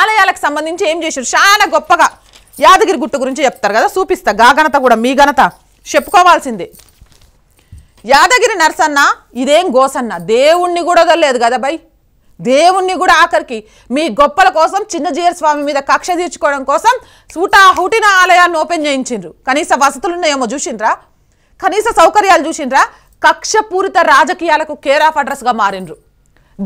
ఆలయాలకు సంబంధించి ఏం చేశారు చాలా గొప్పగా యాదగిరి గుట్టు గురించి చెప్తారు కదా చూపిస్తా గా ఘనత కూడా మీ ఘనత చెప్పుకోవాల్సిందే యాదగిరి నర్సన్న ఇదేం గోసన్న దేవుణ్ణి కూడా వదలలేదు కదా బై దేవుణ్ణి కూడా ఆఖరికి మీ గొప్పల కోసం చిన్నజీయర్ స్వామి మీద కక్ష తీర్చుకోవడం కోసం సూటా హుటిన ఆలయాన్ని ఓపెన్ చేయించిండ్రు కనీస వసతులు ఉన్నాయేమో చూసిండ్రా కనీస సౌకర్యాలు చూసిండ్రా పూరిత రాజకీయాలకు కేర్ ఆఫ్ అడ్రస్గా మారిండ్రు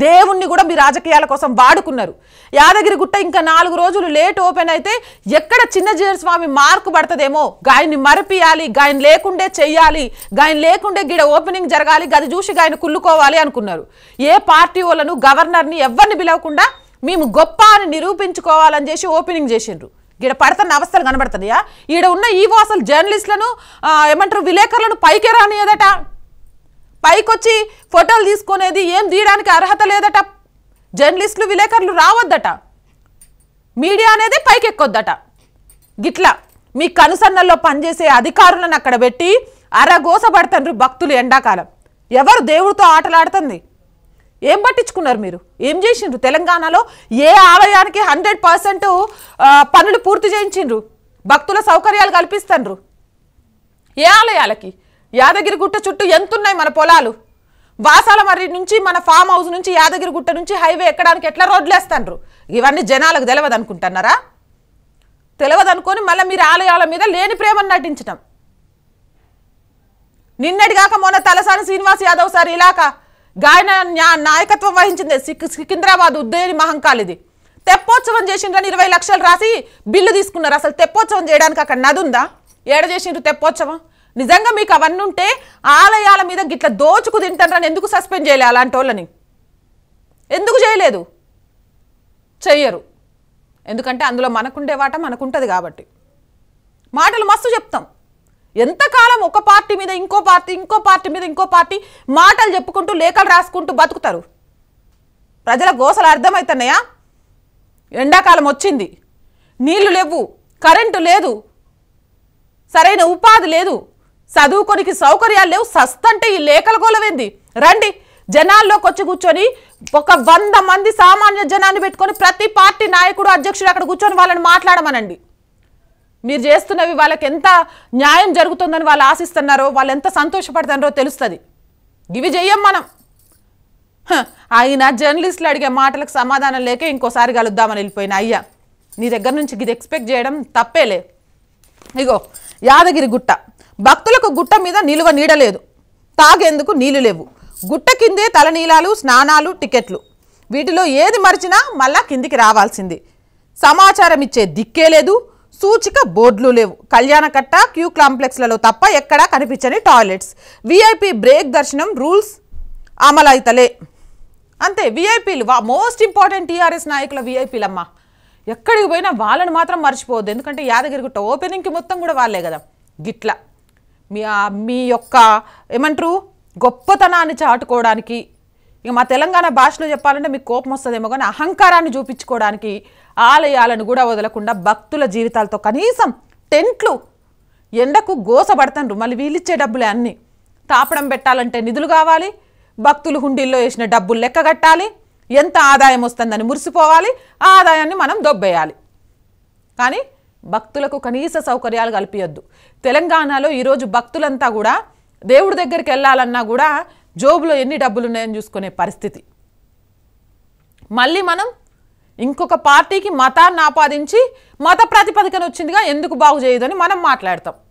దేవుణ్ణి కూడా మీ రాజకీయాల కోసం వాడుకున్నారు యాదగిరి గుట్ట ఇంకా నాలుగు రోజులు లేట్ ఓపెన్ అయితే ఎక్కడ చిన్నజీవన స్వామి మార్కు పడుతుందేమో గాయన్ని మరపియాలి గాయన లేకుండే చెయ్యాలి గాయన లేకుండే గిడ ఓపెనింగ్ జరగాలి గది చూసి గాయన కుళ్ళుకోవాలి అనుకున్నారు ఏ పార్టీ వాళ్ళను గవర్నర్ని ఎవరిని పిలవకుండా మేము గొప్ప అని నిరూపించుకోవాలని చేసి ఓపెనింగ్ చేసిండ్రు ఈడ పడుతున్న అవస్థలు కనబడుతుందియా ఈడ ఉన్న ఈవో అసలు జర్నలిస్టులను ఏమంటారు విలేకరులను పైకి రానియదట పైకొచ్చి ఫోటోలు తీసుకునేది ఏం తీయడానికి అర్హత లేదట జర్నలిస్టులు విలేకరులు రావద్దట మీడియా అనేది పైకెక్కొద్దట గిట్లా మీ కనుసన్నల్లో పనిచేసే అధికారులను అక్కడ పెట్టి అరగోసబడుతుండ్రు భక్తులు ఎండాకాలం ఎవరు దేవుడితో ఆటలాడుతుంది ఏం పట్టించుకున్నారు మీరు ఏం చేసిండ్రు తెలంగాణలో ఏ ఆలయానికి హండ్రెడ్ పర్సెంట్ పనులు పూర్తి చేయించిండ్రు భక్తుల సౌకర్యాలు కల్పిస్తుండ్రు ఏ ఆలయాలకి యాదగిరిగుట్ట చుట్టూ ఎంతున్నాయి మన పొలాలు వాసాల మర్రి నుంచి మన ఫామ్ హౌస్ నుంచి యాదగిరిగుట్ట నుంచి హైవే ఎక్కడానికి ఎట్లా రోడ్లు వేస్తాండ్రు ఇవన్నీ జనాలకు తెలియదు అనుకుంటున్నారా తెలియదు అనుకొని మళ్ళీ మీరు ఆలయాల మీద లేని ప్రేమను నటించటం నిన్నటిగాక మొన్న తలసాని శ్రీనివాస్ యాదవ్ సార్ ఇలాక గాయన నాయకత్వం వహించింది సికింద్రాబాద్ ఉద్దయని మహంకాల్ ఇది తెప్పోత్సవం చేసిండ్రని ఇరవై లక్షలు రాసి బిల్లు తీసుకున్నారు అసలు తెప్పోత్సవం చేయడానికి అక్కడ నదుందా ఏడ చేసిండ్రు తెప్పోత్సవం నిజంగా మీకు అవన్నీ ఉంటే ఆలయాల మీద గిట్ల దోచుకు తింటారని ఎందుకు సస్పెండ్ చేయలే అలాంటి వాళ్ళని ఎందుకు చేయలేదు చెయ్యరు ఎందుకంటే అందులో మనకుండే వాట మనకుంటుంది కాబట్టి మాటలు మస్తు చెప్తాం ఎంతకాలం ఒక పార్టీ మీద ఇంకో పార్టీ ఇంకో పార్టీ మీద ఇంకో పార్టీ మాటలు చెప్పుకుంటూ లేఖలు రాసుకుంటూ బతుకుతారు ప్రజల గోసలు అర్థమవుతున్నాయా ఎండాకాలం వచ్చింది నీళ్లు లేవు కరెంటు లేదు సరైన ఉపాధి లేదు చదువుకోనికి సౌకర్యాలు లేవు సస్తంటే ఈ లేఖల గోలవేంది రండి జనాల్లోకి వచ్చి కూర్చొని ఒక వంద మంది సామాన్య జనాన్ని పెట్టుకొని ప్రతి పార్టీ నాయకుడు అధ్యక్షుడు అక్కడ కూర్చొని వాళ్ళని మాట్లాడమనండి మీరు చేస్తున్నవి వాళ్ళకి ఎంత న్యాయం జరుగుతుందని వాళ్ళు ఆశిస్తున్నారో వాళ్ళు ఎంత సంతోషపడుతున్నారో తెలుస్తుంది ఇవి చెయ్యం మనం ఆయన జర్నలిస్టులు అడిగే మాటలకు సమాధానం లేక ఇంకోసారి కలుద్దామని వెళ్ళిపోయిన అయ్యా నీ దగ్గర నుంచి ఇది ఎక్స్పెక్ట్ చేయడం తప్పేలే ఇగో యాదగిరి గుట్ట భక్తులకు గుట్ట మీద నిలువ నీడలేదు తాగేందుకు నీళ్లు లేవు గుట్ట కిందే తలనీలాలు స్నానాలు టికెట్లు వీటిలో ఏది మరిచినా మళ్ళా కిందికి రావాల్సింది సమాచారం ఇచ్చే దిక్కే లేదు సూచిక బోర్డులు లేవు కళ్యాణకట్ట క్యూ కాంప్లెక్స్లలో తప్ప ఎక్కడా కనిపించని టాయిలెట్స్ విఐపి బ్రేక్ దర్శనం రూల్స్ అమలైతలే అంతే విఐపీలు వా మోస్ట్ ఇంపార్టెంట్ టీఆర్ఎస్ నాయకుల విఐపీలమ్మా ఎక్కడికి పోయినా వాళ్ళని మాత్రం మర్చిపోవద్దు ఎందుకంటే యాదగిరిగుట్ట ఓపెనింగ్కి మొత్తం కూడా వాళ్ళే కదా గిట్లా మీ మీ యొక్క ఏమంటారు గొప్పతనాన్ని చాటుకోవడానికి ఇక మా తెలంగాణ భాషలో చెప్పాలంటే మీకు కోపం వస్తుందేమో కానీ అహంకారాన్ని చూపించుకోవడానికి ఆలయాలను కూడా వదలకుండా భక్తుల జీవితాలతో కనీసం టెంట్లు ఎండకు గోసపడతాను మళ్ళీ వీలిచ్చే డబ్బులే అన్నీ తాపడం పెట్టాలంటే నిధులు కావాలి భక్తులు హుండీల్లో వేసిన డబ్బులు లెక్క కట్టాలి ఎంత ఆదాయం వస్తుందని మురిసిపోవాలి ఆ ఆదాయాన్ని మనం దొబ్బేయాలి కానీ భక్తులకు కనీస సౌకర్యాలు కల్పించద్దు తెలంగాణలో ఈరోజు భక్తులంతా కూడా దేవుడి దగ్గరికి వెళ్ళాలన్నా కూడా జోబులో ఎన్ని డబ్బులు ఉన్నాయని చూసుకునే పరిస్థితి మళ్ళీ మనం ఇంకొక పార్టీకి మతాన్ని ఆపాదించి మత ప్రాతిపదికన వచ్చిందిగా ఎందుకు బాగు చేయదని మనం మాట్లాడతాం